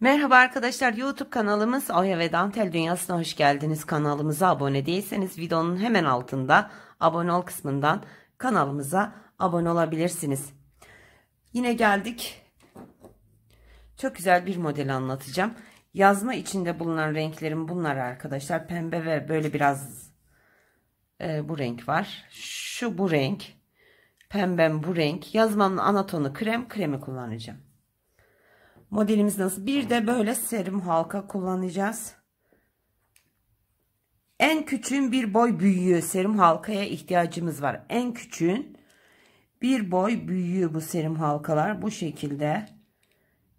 Merhaba arkadaşlar YouTube kanalımız Oya ve Dantel Dünyası'na hoş geldiniz. Kanalımıza abone değilseniz videonun hemen altında abone ol kısmından kanalımıza abone olabilirsiniz. Yine geldik. Çok güzel bir model anlatacağım. Yazma içinde bulunan renklerim bunlar arkadaşlar. Pembe ve böyle biraz e, bu renk var. Şu bu renk. Pembem bu renk. Yazmamın anatonu krem. Kremi kullanacağım. Modelimiz nasıl? Bir de böyle serim halka kullanacağız. En küçüğün bir boy büyüyor serim halkaya ihtiyacımız var. En küçüğün bir boy büyüyor bu serim halkalar. Bu şekilde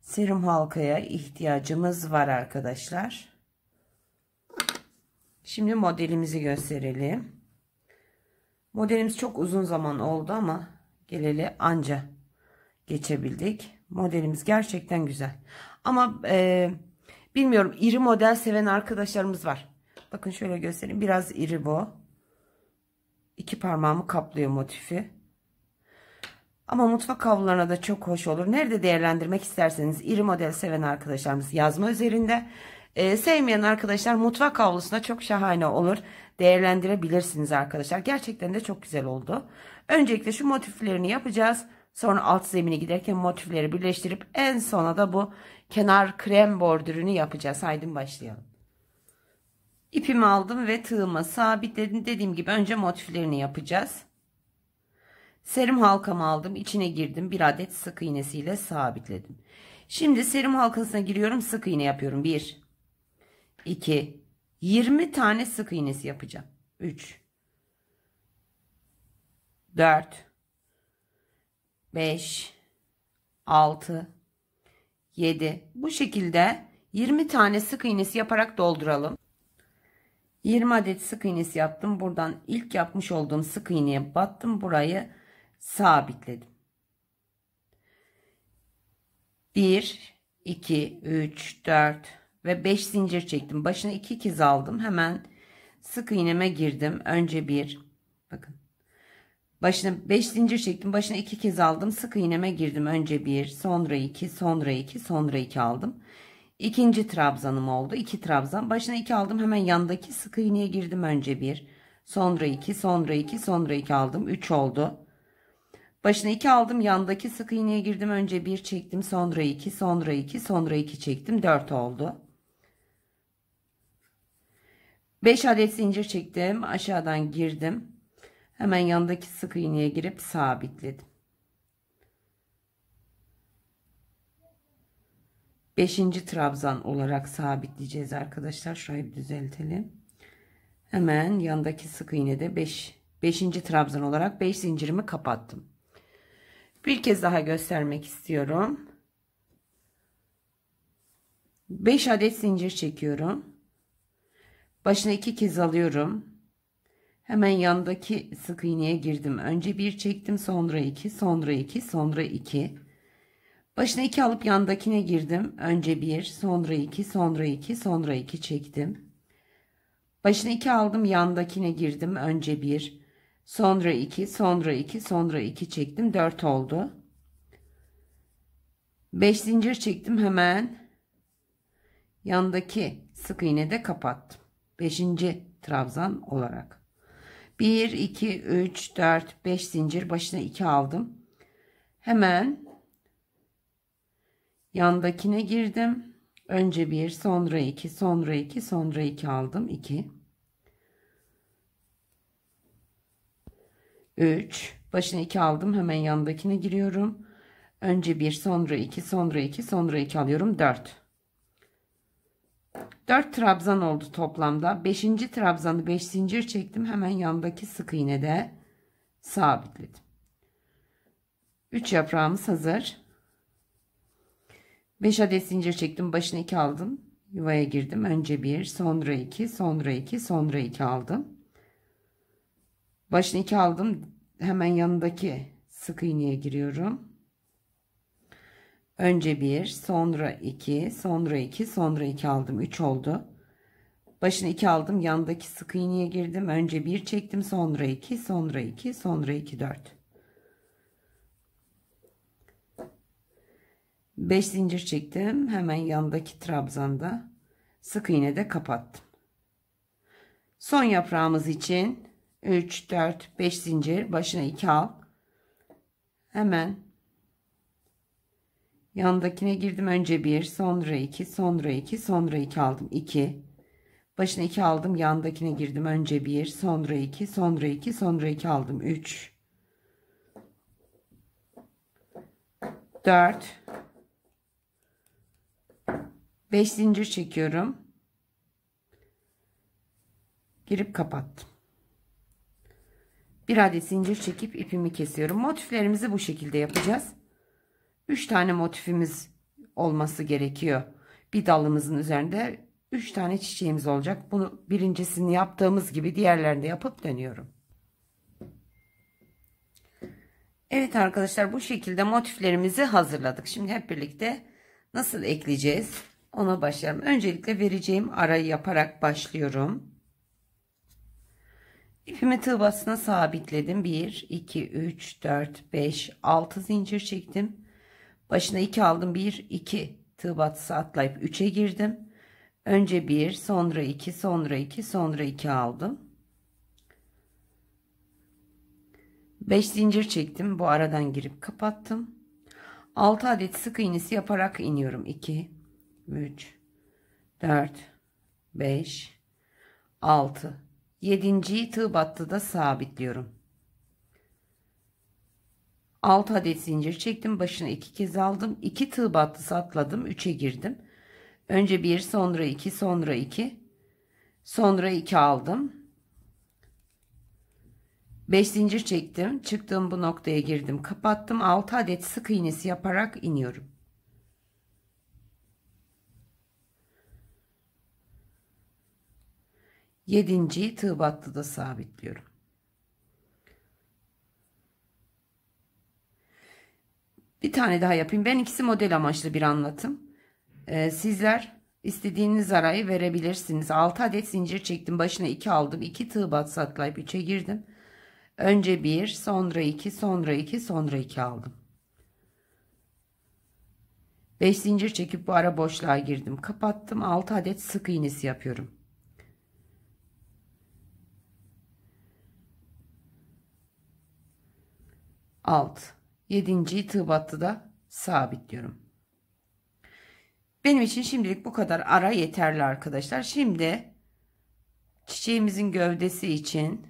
serim halkaya ihtiyacımız var arkadaşlar. Şimdi modelimizi gösterelim. Modelimiz çok uzun zaman oldu ama geleli anca geçebildik. Modelimiz gerçekten güzel. Ama e, bilmiyorum iri model seven arkadaşlarımız var. Bakın şöyle göstereyim. Biraz iri bu. İki parmağımı kaplıyor motifi. Ama mutfak havlularına da çok hoş olur. Nerede değerlendirmek isterseniz iri model seven arkadaşlarımız yazma üzerinde. Ee, sevmeyen arkadaşlar mutfak havlusuna çok şahane olur. Değerlendirebilirsiniz arkadaşlar. Gerçekten de çok güzel oldu. Öncelikle şu motiflerini yapacağız. Sonra alt zemine giderken motifleri birleştirip en sona da bu kenar krem bordürünü yapacağız. Haydi başlayalım. İpimi aldım ve tığıma sabitledim. Dediğim gibi önce motiflerini yapacağız. Serim halkamı aldım. içine girdim. Bir adet sık iğnesiyle sabitledim. Şimdi serim halkasına giriyorum. Sık iğne yapıyorum. 1 2 20 tane sık iğnesi yapacağım. 3 4 5, 6, 7. Bu şekilde 20 tane sık iğnesi yaparak dolduralım. 20 adet sık iğnesi yaptım. Buradan ilk yapmış olduğum sık iğneye battım. Burayı sabitledim. 1, 2, 3, 4 ve 5 zincir çektim. Başına 2 kez aldım. Hemen sık iğneme girdim. Önce 1, bakın Başına beş zincir çektim. Başına iki kez aldım. Sık iğneme girdim. Önce bir, sonra iki, sonra iki, sonra iki aldım. İkinci trabzanım oldu. 2 trabzan. Başına iki aldım. Hemen yandaki sık iğneye girdim. Önce bir, sonra iki, sonra iki, sonra iki aldım. üç oldu. Başına iki aldım. Yandaki sık iğneye girdim. Önce bir çektim. Sonra iki, sonra iki, sonra iki çektim. dört oldu. 5 adet zincir çektim. Aşağıdan girdim. Hemen yandaki sık iğneye girip sabitledim. 5. trabzan olarak sabitleyeceğiz arkadaşlar. Şurayı bir düzeltelim. Hemen yandaki sık iğnede 5 5. trabzan olarak 5 zincirimi kapattım. Bir kez daha göstermek istiyorum. 5 adet zincir çekiyorum. Başına 2 kez alıyorum. Hemen yandaki sık iğneye girdim. Önce bir çektim sonra iki sonra iki sonra iki. Başına iki alıp yandakine girdim. Önce bir sonra iki sonra iki sonra iki çektim. Başına iki aldım yandakine girdim. Önce bir sonra iki sonra iki sonra iki çektim. Dört oldu. Beş zincir çektim hemen. Yandaki sık iğne de kapattım. Beşinci trabzan olarak. 1 2 3 4 5 zincir başına 2 aldım hemen yandakine girdim önce 1 sonra 2 sonra 2 sonra 2 aldım 2 3 başına 2 aldım hemen yandakine giriyorum önce 1 sonra 2 sonra 2 sonra 2 alıyorum 4 4 trabzan oldu toplamda. 5. trabzanı 5 zincir çektim. Hemen yandaki sık iğnede sabitledim. 3 yaprağımız hazır. 5 adet zincir çektim. Başına 2 aldım. Yuvaya girdim. Önce 1, sonra 2, sonra 2, sonra 2 aldım. Başına 2 aldım. Hemen yanındaki sık iğneye giriyorum. Önce 1, sonra 2, sonra 2, sonra 2 aldım. 3 oldu. Başına 2 aldım. Yandaki sık iğneye girdim. Önce 1 çektim. Sonra 2, sonra 2, sonra 2, 4. 5 zincir çektim. Hemen yandaki trabzanda sık iğne de kapattım. Son yaprağımız için 3, 4, 5 zincir. Başına 2 al. Hemen Yanındakine girdim. Önce 1, sonra 2, sonra 2, sonra 2 aldım. 2. Başına 2 aldım. Yanındakine girdim. Önce 1, sonra 2, sonra 2, sonra 2 aldım. 3. 4. 5 zincir çekiyorum. Girip kapattım. Bir adet zincir çekip ipimi kesiyorum. Motiflerimizi bu şekilde yapacağız. 3 tane motifimiz olması gerekiyor. Bir dalımızın üzerinde 3 tane çiçeğimiz olacak. Bunu birincisini yaptığımız gibi diğerlerini de yapıp dönüyorum. Evet arkadaşlar bu şekilde motiflerimizi hazırladık. Şimdi hep birlikte nasıl ekleyeceğiz ona başlayalım. Öncelikle vereceğim arayı yaparak başlıyorum. İpimi tığ basına sabitledim. 1, 2, 3, 4, 5, 6 zincir çektim. Başına 2 aldım. 1, 2 tığ batısı atlayıp 3'e girdim. Önce 1, sonra 2, sonra 2, sonra 2 aldım. 5 zincir çektim. Bu aradan girip kapattım. 6 adet sık iğnesi yaparak iniyorum. 2, 3, 4, 5, 6. 7. tığ battı da sabitliyorum. 6 adet zincir çektim. Başına 2 kez aldım. 2 tığ battısı atladım. 3'e girdim. Önce 1 sonra 2 sonra 2 sonra 2 aldım. 5 zincir çektim. Çıktığım bu noktaya girdim. Kapattım. 6 adet sık iğnesi yaparak iniyorum. Yedinciyi tığ battı da sabitliyorum. Bir tane daha yapayım. Ben ikisi model amaçlı bir anlatım. Ee, sizler istediğiniz arayı verebilirsiniz. 6 adet zincir çektim. Başına 2 aldım. 2 tığ bat satlayıp 3'e girdim. Önce 1, sonra 2, sonra 2, sonra 2 aldım. 5 zincir çekip bu ara boşluğa girdim. Kapattım. 6 adet sık iğnesi yapıyorum. Alt. Yedinciyi tığ battıda sabitliyorum. Benim için şimdilik bu kadar ara yeterli arkadaşlar. Şimdi çiçeğimizin gövdesi için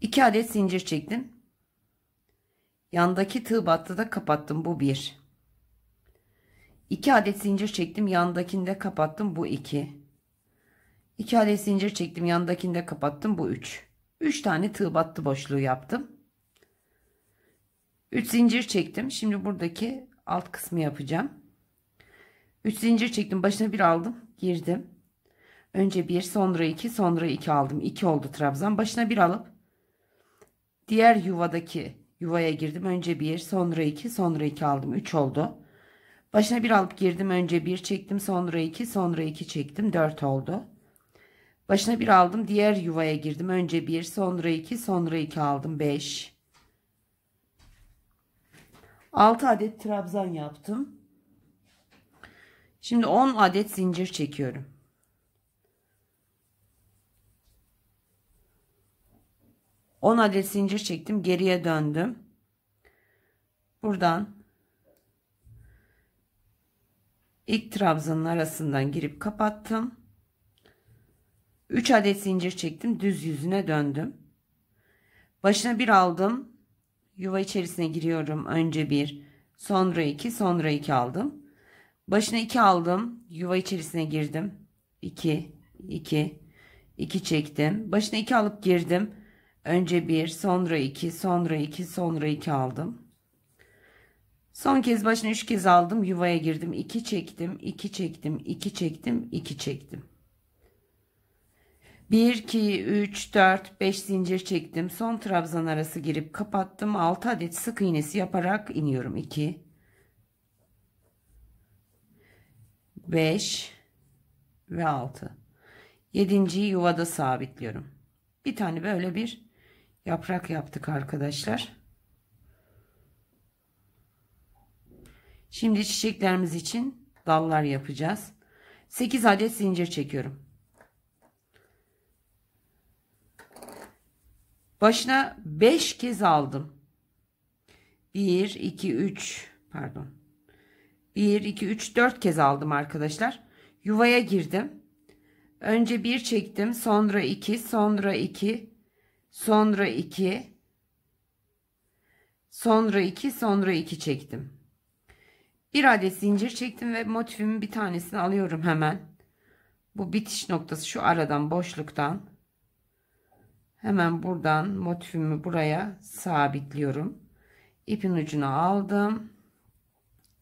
2 adet zincir çektim. Yandaki tığ battıda kapattım. Bu 1. 2 adet zincir çektim. Yandakinde kapattım. Bu 2. 2 adet zincir çektim. Yandakinde kapattım. Bu 3. 3 tane tığ battı boşluğu yaptım. 3 zincir çektim. Şimdi buradaki alt kısmı yapacağım. 3 zincir çektim. Başına bir aldım. Girdim. Önce 1 sonra 2 sonra 2 aldım. 2 oldu trabzan. Başına bir alıp diğer yuvadaki yuvaya girdim. Önce 1 sonra 2 sonra 2 aldım. 3 oldu. Başına bir alıp girdim. Önce 1 çektim sonra 2 sonra 2 çektim. 4 oldu. Başına bir aldım. Diğer yuvaya girdim. Önce 1 sonra 2 sonra 2 aldım. 5 6 adet trabzan yaptım. Şimdi 10 adet zincir çekiyorum. On adet zincir çektim. Geriye döndüm. Buradan ilk trabzanın arasından girip kapattım. Üç adet zincir çektim. Düz yüzüne döndüm. Başına bir aldım. Yuva içerisine giriyorum. Önce bir, sonra iki, sonra iki aldım. Başına iki aldım. Yuva içerisine girdim. İki, iki, iki çektim. Başına iki alıp girdim. Önce bir, sonra iki, sonra iki, sonra iki aldım. Son kez başına üç kez aldım. Yuvaya girdim. İki çektim, iki çektim, iki çektim, iki çektim. 1, 2, 3, 4, 5 zincir çektim. Son trabzan arası girip kapattım. 6 adet sık iğnesi yaparak iniyorum. 2, 5 ve 6. 7. yuvada sabitliyorum. Bir tane böyle bir yaprak yaptık arkadaşlar. Şimdi çiçeklerimiz için dallar yapacağız. 8 adet zincir çekiyorum. Başına 5 kez aldım. 1, 2, 3 pardon. 1, 2, 3, 4 kez aldım arkadaşlar. Yuvaya girdim. Önce 1 çektim. Sonra 2, sonra 2, sonra 2, sonra 2, sonra 2 çektim. Bir adet zincir çektim ve motifimin bir tanesini alıyorum hemen. Bu bitiş noktası şu aradan boşluktan Hemen buradan motifimi buraya sabitliyorum. İpin ucunu aldım.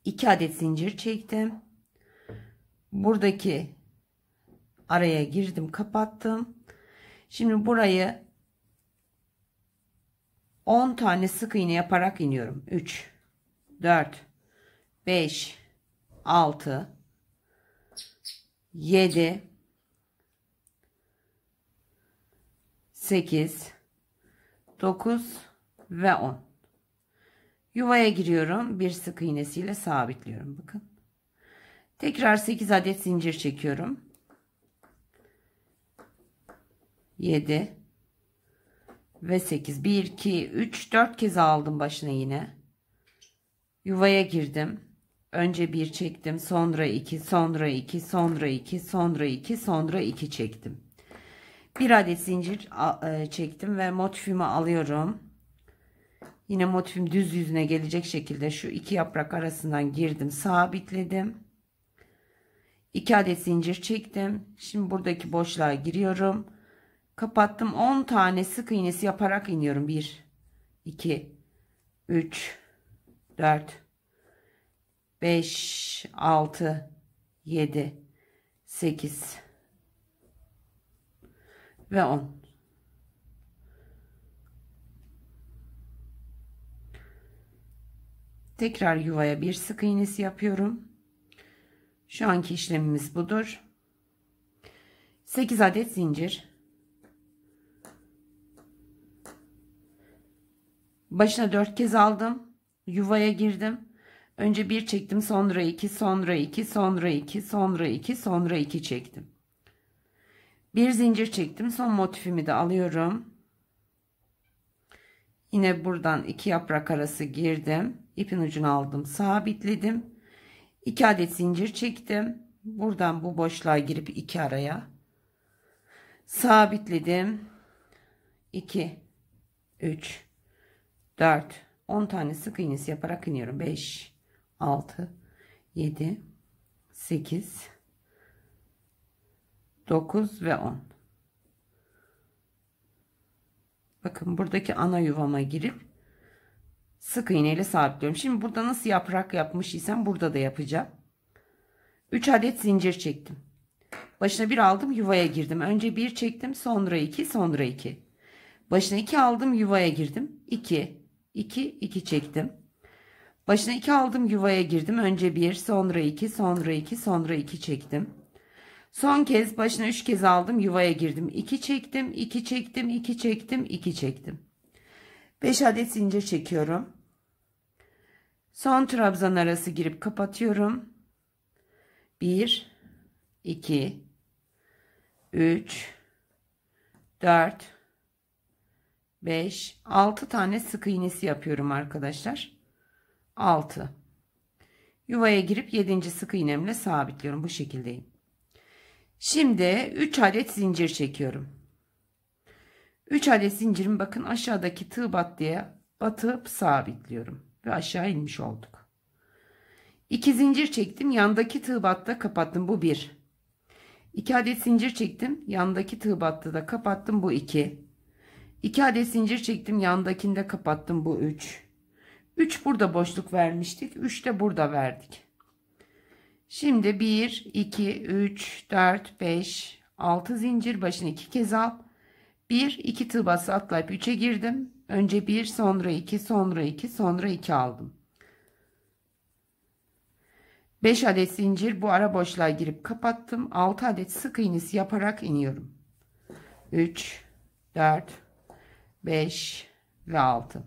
2 adet zincir çektim. Buradaki araya girdim, kapattım. Şimdi burayı 10 tane sık iğne yaparak iniyorum. 3 4 5 6 7 8, 9 ve 10. Yuvaya giriyorum. Bir sık iğnesiyle sabitliyorum. Bakın. Tekrar 8 adet zincir çekiyorum. 7 ve 8. 1, 2, 3, 4 kez aldım başına yine. Yuvaya girdim. Önce bir çektim. Sonra 2, sonra 2, sonra 2, sonra 2, sonra 2 çektim bir adet zincir e, çektim ve motifimi alıyorum. Yine motifim düz yüzüne gelecek şekilde şu iki yaprak arasından girdim, sabitledim. İki adet zincir çektim. Şimdi buradaki boşluğa giriyorum. Kapattım. 10 tane sık iğnesi yaparak iniyorum. 1 2 3 4 5 6 7 8 ve 10. Tekrar yuvaya bir sık iğnesi yapıyorum. Şu anki işlemimiz budur. 8 adet zincir. Başına 4 kez aldım. Yuvaya girdim. Önce bir çektim, sonra 2, sonra 2, sonra 2, sonra 2, sonra 2, sonra 2 çektim bir zincir çektim son motifimi de alıyorum yine buradan iki yaprak arası girdim ipin ucunu aldım sabitledim 2 adet zincir çektim buradan bu boşluğa girip iki araya sabitledim 2 3 4 10 tane sık iğnesi yaparak iniyorum 5 6 7 8 9 ve 10 bakın buradaki ana yuvama girip sık iğne ile sabitliyorum şimdi burada nasıl yaprak yapmış isem burada da yapacağım 3 adet zincir çektim başına bir aldım yuvaya girdim önce bir çektim sonra iki, sonra iki. başına iki aldım yuvaya girdim 2 iki, iki çektim başına iki aldım yuvaya girdim önce bir, sonra iki, sonra iki, sonra iki çektim Son kez başına 3 kez aldım yuvaya girdim. 2 çektim 2 çektim 2 çektim 2 çektim. 5 adet zincir çekiyorum. Son trabzan arası girip kapatıyorum. 1 2 3 4 5 6 tane sık iğnesi yapıyorum arkadaşlar. 6 Yuvaya girip 7. sık iğnemle sabitliyorum. Bu şekildeyim. Şimdi 3 adet zincir çekiyorum. 3 adet zincirimi bakın aşağıdaki tığ bat diye batıp sabitliyorum ve aşağı inmiş olduk. 2 zincir çektim. Yandaki tığ batta kapattım. Bu 1. 2 adet zincir çektim. Yandaki tığ battı da kapattım. Bu 2. 2 adet zincir çektim. Yandakinde kapattım. Bu 3. 3 burada boşluk vermiştik. 3 de burada verdik. Şimdi 1, 2, 3, 4, 5, 6 zincir başını 2 kez al. 1, 2 tığ bası atlayıp 3'e girdim. Önce 1, sonra 2, sonra 2, sonra 2 aldım. 5 adet zincir bu ara boşluğa girip kapattım. 6 adet sık iğnesi yaparak iniyorum. 3, 4, 5 ve 6.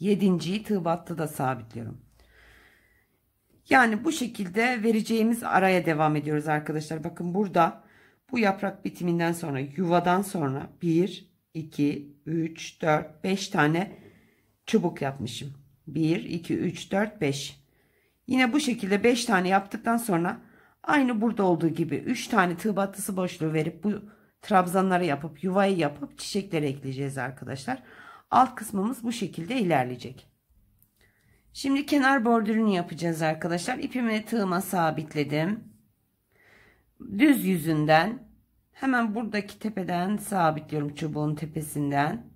7. tığ battı da sabitliyorum. Yani bu şekilde vereceğimiz araya devam ediyoruz arkadaşlar. Bakın burada bu yaprak bitiminden sonra yuvadan sonra 1, 2, 3, 4, 5 tane çubuk yapmışım. 1, 2, 3, 4, 5. Yine bu şekilde 5 tane yaptıktan sonra aynı burada olduğu gibi 3 tane tığ boşluğu verip bu trabzanları yapıp yuvayı yapıp çiçekleri ekleyeceğiz arkadaşlar. Alt kısmımız bu şekilde ilerleyecek. Şimdi kenar bordürünü yapacağız arkadaşlar. İpimi tığıma sabitledim. Düz yüzünden hemen buradaki tepeden sabitliyorum çubuğun tepesinden.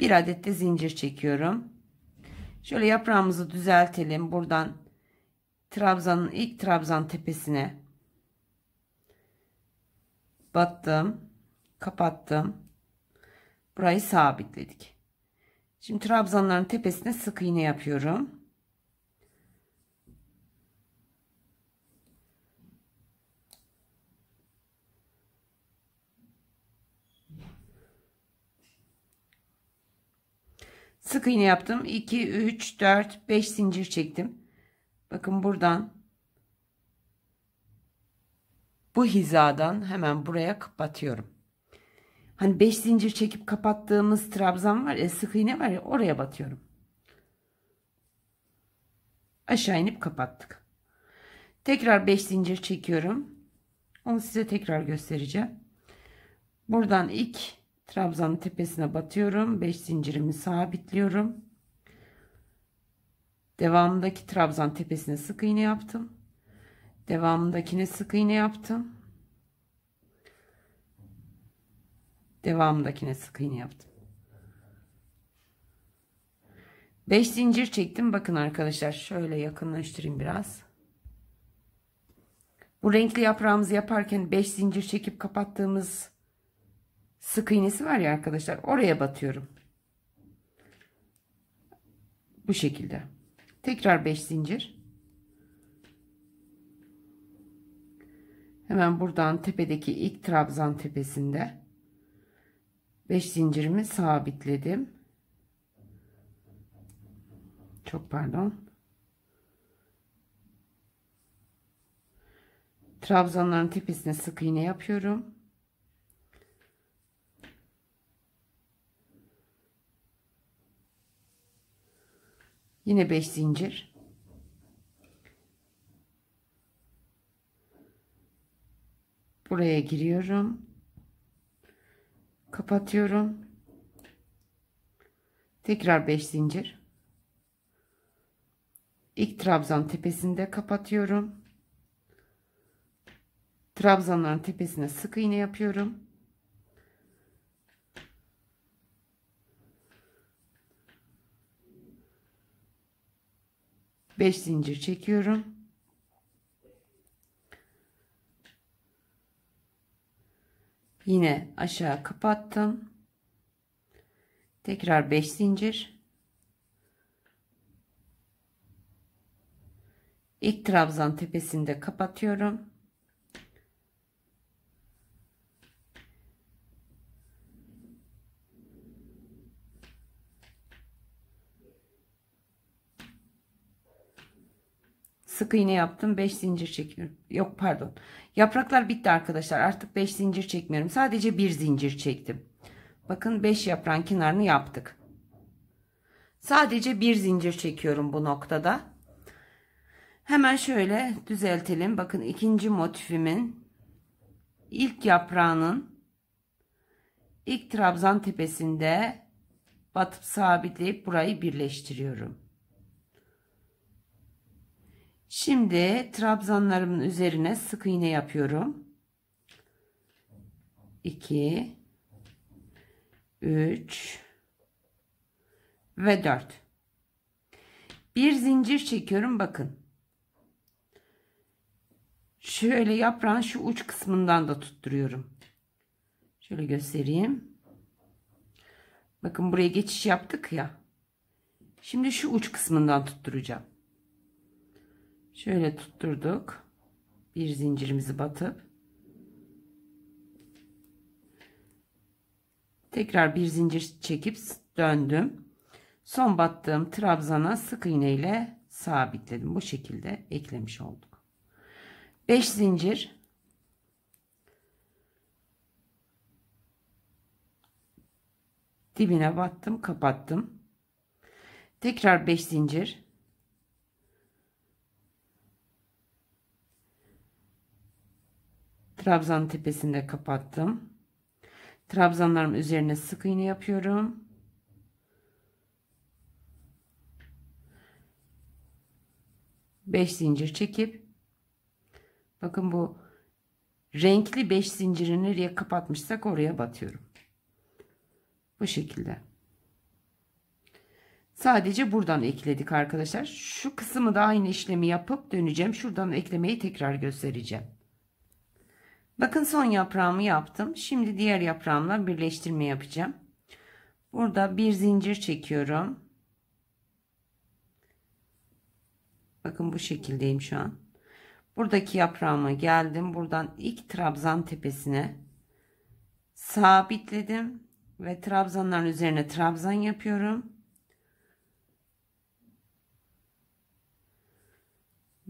Bir adet de zincir çekiyorum. Şöyle yaprağımızı düzeltelim. Buradan trabzanın ilk trabzan tepesine battım, kapattım. Burayı sabitledik. Şimdi trabzanların tepesine sık iğne yapıyorum. Sık iğne yaptım. 2 3 4 5 zincir çektim. Bakın buradan bu hizadan hemen buraya kapatıyorum. Hani beş zincir çekip kapattığımız trabzan var ya sık iğne var ya oraya batıyorum. Aşağı inip kapattık. Tekrar beş zincir çekiyorum. Onu size tekrar göstereceğim. Buradan ilk trabzanın tepesine batıyorum. beş zincirimi sabitliyorum. Devamındaki trabzan tepesine sık iğne yaptım. Devamındakine sık iğne yaptım. devamındakine sık iğne yaptım 5 zincir çektim bakın arkadaşlar şöyle yakınlaştırayım biraz bu renkli yaprağımızı yaparken 5 zincir çekip kapattığımız sık iğnesi var ya arkadaşlar oraya batıyorum bu şekilde tekrar 5 zincir hemen buradan tepedeki ilk trabzan tepesinde 5 zincirimi sabitledim. Çok pardon. Trabzanların tepesine sık iğne yapıyorum. Yine 5 zincir. Buraya giriyorum kapatıyorum tekrar 5 zincir ilk trabzan tepesinde kapatıyorum trabzanların tepesine sık iğne yapıyorum Beş zincir çekiyorum Yine aşağı kapattım. Tekrar 5 zincir. İlk trabzan tepesinde kapatıyorum. sık iğne yaptım 5 zincir çekiyorum yok pardon yapraklar bitti arkadaşlar artık 5 zincir çekmiyorum sadece bir zincir çektim bakın 5 yaprağın kenarını yaptık sadece bir zincir çekiyorum bu noktada hemen şöyle düzeltelim bakın ikinci motifimin ilk yaprağının ilk trabzan tepesinde batıp sabitleyip burayı birleştiriyorum Şimdi trabzanlarımın üzerine sık iğne yapıyorum. 2 3 ve 4 bir zincir çekiyorum bakın şöyle yaprağın şu uç kısmından da tutturuyorum şöyle göstereyim bakın buraya geçiş yaptık ya şimdi şu uç kısmından tutturacağım şöyle tutturduk bir zincirimizi batıp tekrar bir zincir çekip döndüm son battığım trabzana sık iğne ile sabitledim bu şekilde eklemiş olduk 5 zincir dibine battım kapattım tekrar 5 zincir Trabzan tepesinde kapattım. Trabzanlarım üzerine sık iğne yapıyorum. Beş zincir çekip bakın bu renkli beş zinciri nereye kapatmışsak oraya batıyorum. Bu şekilde. Sadece buradan ekledik arkadaşlar. Şu kısmı da aynı işlemi yapıp döneceğim. Şuradan eklemeyi tekrar göstereceğim. Bakın son yaprağımı yaptım. Şimdi diğer yaprağımla birleştirme yapacağım. Burada bir zincir çekiyorum. Bakın bu şekildeyim şu an. Buradaki yaprağıma geldim. Buradan ilk trabzan tepesine sabitledim ve trabzanların üzerine trabzan yapıyorum.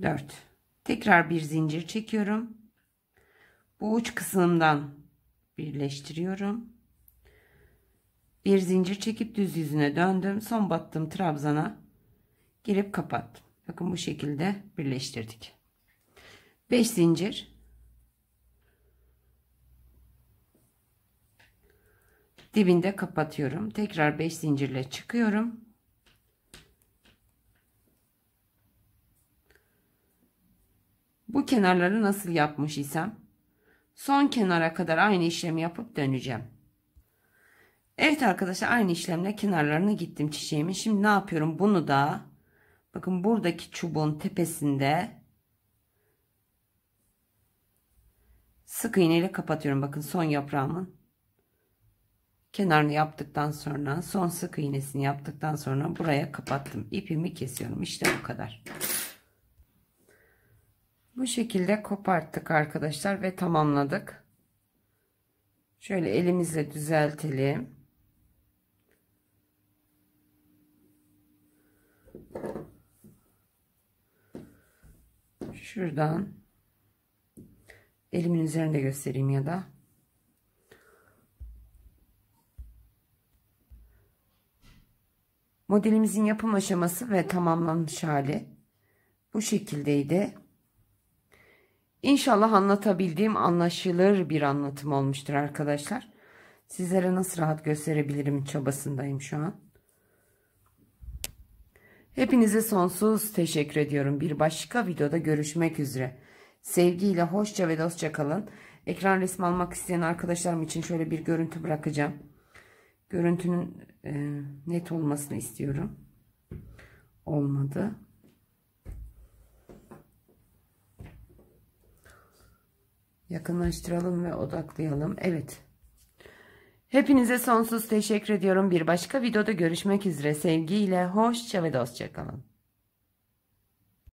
4. Tekrar bir zincir çekiyorum bu uç kısmından birleştiriyorum. Bir zincir çekip düz yüzüne döndüm. Son battığım trabzana girip kapattım. Bakın bu şekilde birleştirdik. 5 zincir. Dibinde kapatıyorum. Tekrar 5 zincirle çıkıyorum. Bu kenarları nasıl yapmış isem Son kenara kadar aynı işlemi yapıp döneceğim. Evet arkadaşlar aynı işlemle kenarlarına gittim çiçeğimi. Şimdi ne yapıyorum? Bunu da bakın buradaki çubuğun tepesinde sık iğneyle kapatıyorum. Bakın son yaprağımın kenarını yaptıktan sonra son sık iğnesini yaptıktan sonra buraya kapattım. İpimi kesiyorum. İşte bu kadar. Bu şekilde koparttık arkadaşlar ve tamamladık. Şöyle elimizle düzeltelim. Şuradan elimin üzerinde göstereyim ya da Modelimizin yapım aşaması ve tamamlanmış hali bu şekildeydi. İnşallah anlatabildiğim anlaşılır bir anlatım olmuştur arkadaşlar. Sizlere nasıl rahat gösterebilirim çabasındayım şu an. Hepinize sonsuz teşekkür ediyorum. Bir başka videoda görüşmek üzere. Sevgiyle hoşça ve dostça kalın. Ekran resmi almak isteyen arkadaşlarım için şöyle bir görüntü bırakacağım. Görüntünün e, net olmasını istiyorum. Olmadı. Yakınlaştıralım ve odaklayalım. Evet. Hepinize sonsuz teşekkür ediyorum. Bir başka videoda görüşmek üzere. Sevgiyle, hoşça ve dostça kalın.